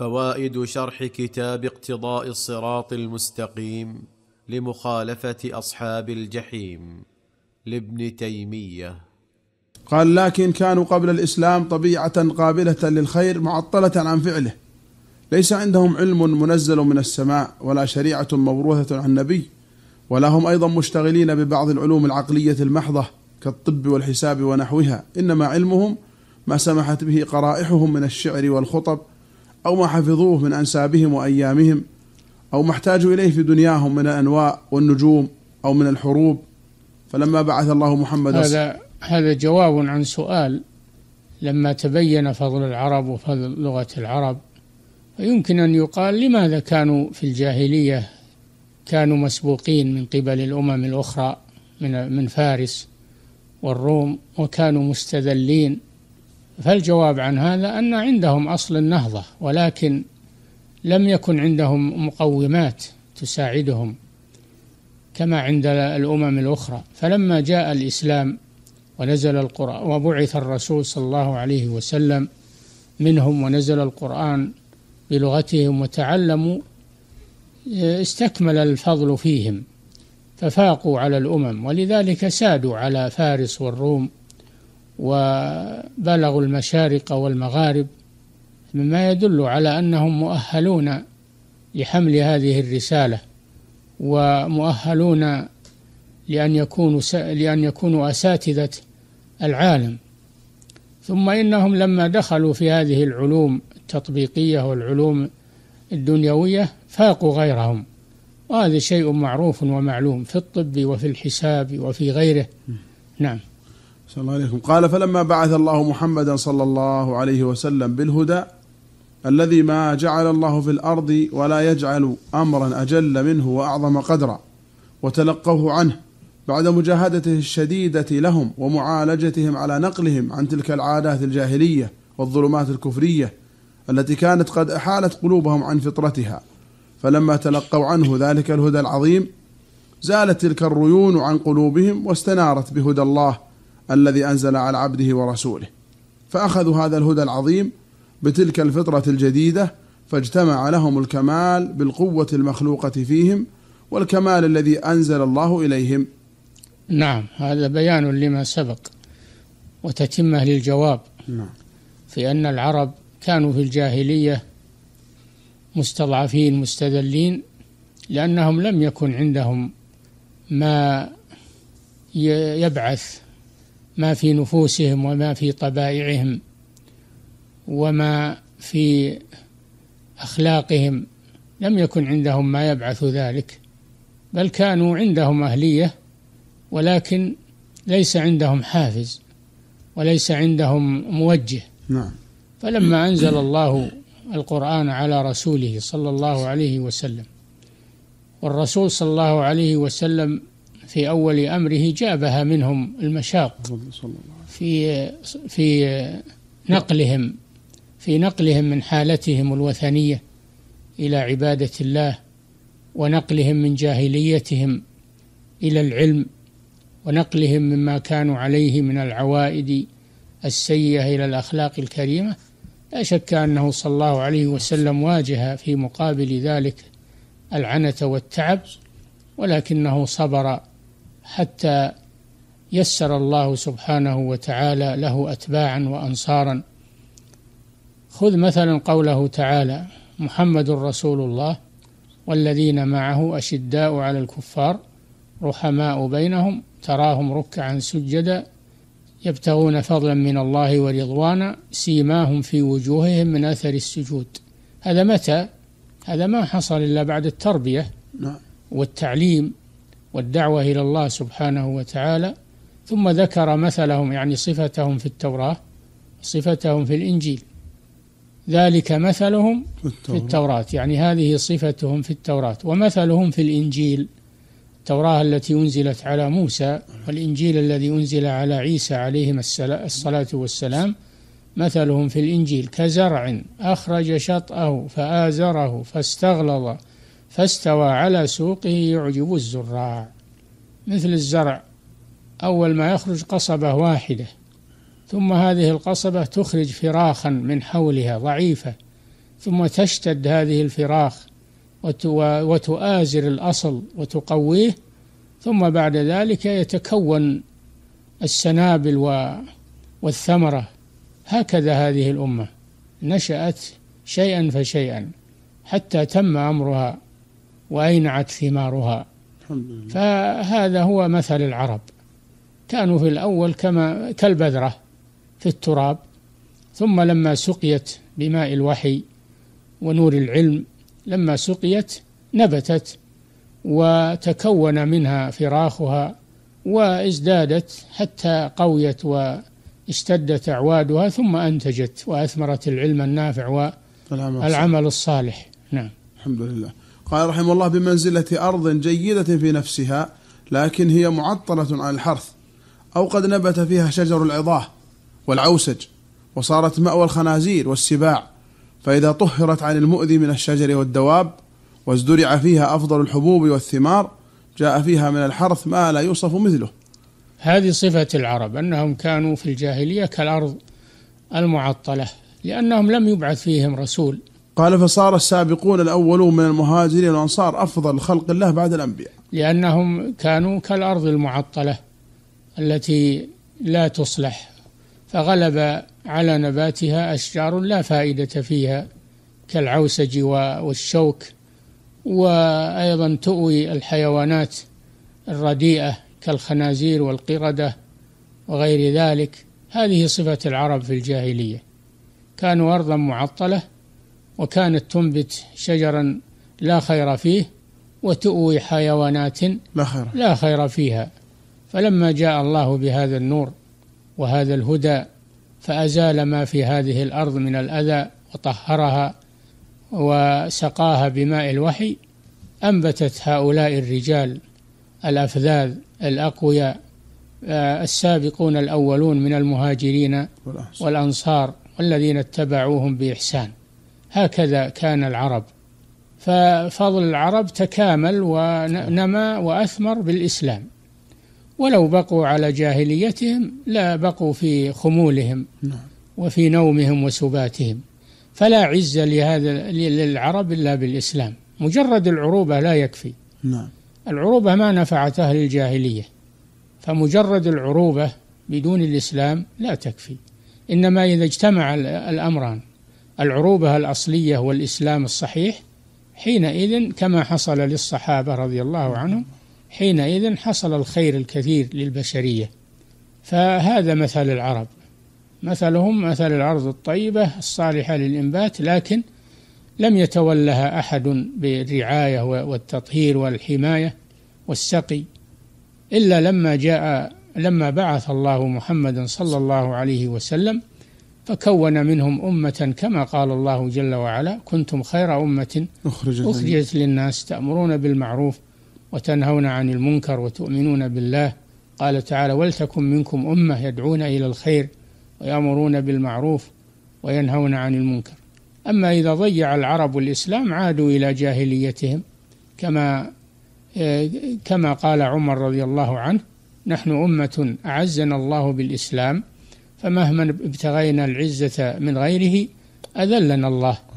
فوائد شرح كتاب اقتضاء الصراط المستقيم لمخالفه اصحاب الجحيم لابن تيميه قال لكن كانوا قبل الاسلام طبيعه قابله للخير معطله عن فعله ليس عندهم علم منزل من السماء ولا شريعه موروثه عن النبي ولا هم ايضا مشتغلين ببعض العلوم العقليه المحضه كالطب والحساب ونحوها انما علمهم ما سمحت به قرائحهم من الشعر والخطب أو ما حفظوه من أنسابهم وأيامهم أو ما احتاجوا إليه في دنياهم من الأنواء والنجوم أو من الحروب فلما بعث الله محمد هذا هذا جواب عن سؤال لما تبين فضل العرب وفضل لغة العرب يمكن أن يقال لماذا كانوا في الجاهلية كانوا مسبوقين من قبل الأمم الأخرى من من فارس والروم وكانوا مستذلين فالجواب عن هذا أن عندهم أصل النهضة ولكن لم يكن عندهم مقومات تساعدهم كما عند الأمم الأخرى فلما جاء الإسلام ونزل القرآن وبعث الرسول صلى الله عليه وسلم منهم ونزل القرآن بلغتهم وتعلموا استكمل الفضل فيهم ففاقوا على الأمم ولذلك سادوا على فارس والروم وبلغوا المشارق والمغارب مما يدل على أنهم مؤهلون لحمل هذه الرسالة ومؤهلون لأن يكونوا لأن يكونوا أساتذة العالم ثم إنهم لما دخلوا في هذه العلوم التطبيقية والعلوم الدنيوية فاقوا غيرهم وهذا شيء معروف ومعلوم في الطب وفي الحساب وفي غيره نعم صلى الله عليكم قال فلما بعث الله محمدا صلى الله عليه وسلم بالهدى الذي ما جعل الله في الأرض ولا يجعل أمرا أجل منه وأعظم قدرا وتلقوه عنه بعد مجاهدته الشديدة لهم ومعالجتهم على نقلهم عن تلك العادات الجاهلية والظلمات الكفرية التي كانت قد أحالت قلوبهم عن فطرتها فلما تلقوا عنه ذلك الهدى العظيم زالت تلك الريون عن قلوبهم واستنارت بهدى الله الذي أنزل على عبده ورسوله فأخذوا هذا الهدى العظيم بتلك الفطرة الجديدة فاجتمع لهم الكمال بالقوة المخلوقة فيهم والكمال الذي أنزل الله إليهم نعم هذا بيان لما سبق وتتمة للجواب نعم. في أن العرب كانوا في الجاهلية مستضعفين مستذلين لأنهم لم يكن عندهم ما يبعث ما في نفوسهم وما في طبائعهم وما في أخلاقهم لم يكن عندهم ما يبعث ذلك بل كانوا عندهم أهلية ولكن ليس عندهم حافز وليس عندهم موجه نعم فلما أنزل الله القرآن على رسوله صلى الله عليه وسلم والرسول صلى الله عليه وسلم في أول أمره جابها منهم المشاق في في نقلهم في نقلهم من حالتهم الوثنية إلى عبادة الله ونقلهم من جاهليتهم إلى العلم ونقلهم مما كانوا عليه من العوائد السيئة إلى الأخلاق الكريمة لا شك أنه صلى الله عليه وسلم واجه في مقابل ذلك العنة والتعب ولكنه صبر حتى يسر الله سبحانه وتعالى له أتباعا وأنصارا خذ مثلا قوله تعالى محمد رسول الله والذين معه أشداء على الكفار رحماء بينهم تراهم ركعا سجدا يبتغون فضلا من الله ورضوانا سيماهم في وجوههم من أثر السجود هذا متى؟ هذا ما حصل إلا بعد التربية نعم. والتعليم والدعوة إلى الله سبحانه وتعالى ثم ذكر مثلهم يعني صفتهم في التوراة صفتهم في الإنجيل ذلك مثلهم في التوراة يعني هذه صفتهم في التوراة ومثلهم في الإنجيل التوراة التي أنزلت على موسى والإنجيل الذي أنزل على عيسى عليهم الصلاة والسلام مثلهم في الإنجيل كزرع أخرج شطأه فآزره فاستغلظ فاستوى على سوقه يعجب الزراع مثل الزرع أول ما يخرج قصبة واحدة ثم هذه القصبة تخرج فراخا من حولها ضعيفة ثم تشتد هذه الفراخ وتؤازر الأصل وتقويه ثم بعد ذلك يتكون السنابل والثمرة هكذا هذه الأمة نشأت شيئا فشيئا حتى تم أمرها وأينعت ثمارها فهذا هو مثل العرب كانوا في الأول كما كالبذرة في التراب ثم لما سقيت بماء الوحي ونور العلم لما سقيت نبتت وتكون منها فراخها وازدادت حتى قويت واشتدت اعوادها ثم انتجت واثمرت العلم النافع والعمل الصالح نعم الحمد لله قال رحمه الله بمنزلة أرض جيدة في نفسها لكن هي معطلة عن الحرث أو قد نبت فيها شجر العضاه والعوسج وصارت مأوى الخنازير والسباع فإذا طهرت عن المؤذي من الشجر والدواب وازدرع فيها أفضل الحبوب والثمار جاء فيها من الحرث ما لا يوصف مثله هذه صفة العرب أنهم كانوا في الجاهلية كالأرض المعطلة لأنهم لم يبعث فيهم رسول قال فصار السابقون الأولون من المهاجرين والأنصار أفضل خلق الله بعد الأنبياء لأنهم كانوا كالأرض المعطلة التي لا تصلح فغلب على نباتها أشجار لا فائدة فيها كالعوسج والشوك وأيضا تؤوي الحيوانات الرديئة كالخنازير والقردة وغير ذلك هذه صفة العرب في الجاهلية كانوا أرضا معطلة وكانت تنبت شجرا لا خير فيه وتؤوي حيوانات لا خير, لا خير فيها فلما جاء الله بهذا النور وهذا الهدى فأزال ما في هذه الأرض من الأذى وطهرها وسقاها بماء الوحي أنبتت هؤلاء الرجال الأفذاذ الأقوياء آه، السابقون الأولون من المهاجرين والأنصار والذين اتبعوهم بإحسان هكذا كان العرب ففضل العرب تكامل ونما واثمر بالاسلام ولو بقوا على جاهليتهم لا بقوا في خمولهم وفي نومهم وسباتهم فلا عز لهذا للعرب الا بالاسلام مجرد العروبه لا يكفي نعم العروبه ما نفعت اهل الجاهليه فمجرد العروبه بدون الاسلام لا تكفي انما اذا اجتمع الامران العروبة الأصلية والإسلام الصحيح حينئذ كما حصل للصحابة رضي الله عنهم حينئذ حصل الخير الكثير للبشرية فهذا مثل العرب مثلهم مثل الأرض الطيبة الصالحة للإنبات لكن لم يتولها أحد بالرعاية والتطهير والحماية والسقي إلا لما جاء لما بعث الله محمدا صلى الله عليه وسلم فكون منهم أمة كما قال الله جل وعلا كنتم خير أمة أخرجت, أخرجت للناس تأمرون بالمعروف وتنهون عن المنكر وتؤمنون بالله قال تعالى ولتكن منكم أمة يدعون إلى الخير ويأمرون بالمعروف وينهون عن المنكر أما إذا ضيع العرب الإسلام عادوا إلى جاهليتهم كما آه، كما قال عمر رضي الله عنه نحن أمة أعزنا الله بالإسلام فمهما ابتغينا العزة من غيره أذلنا الله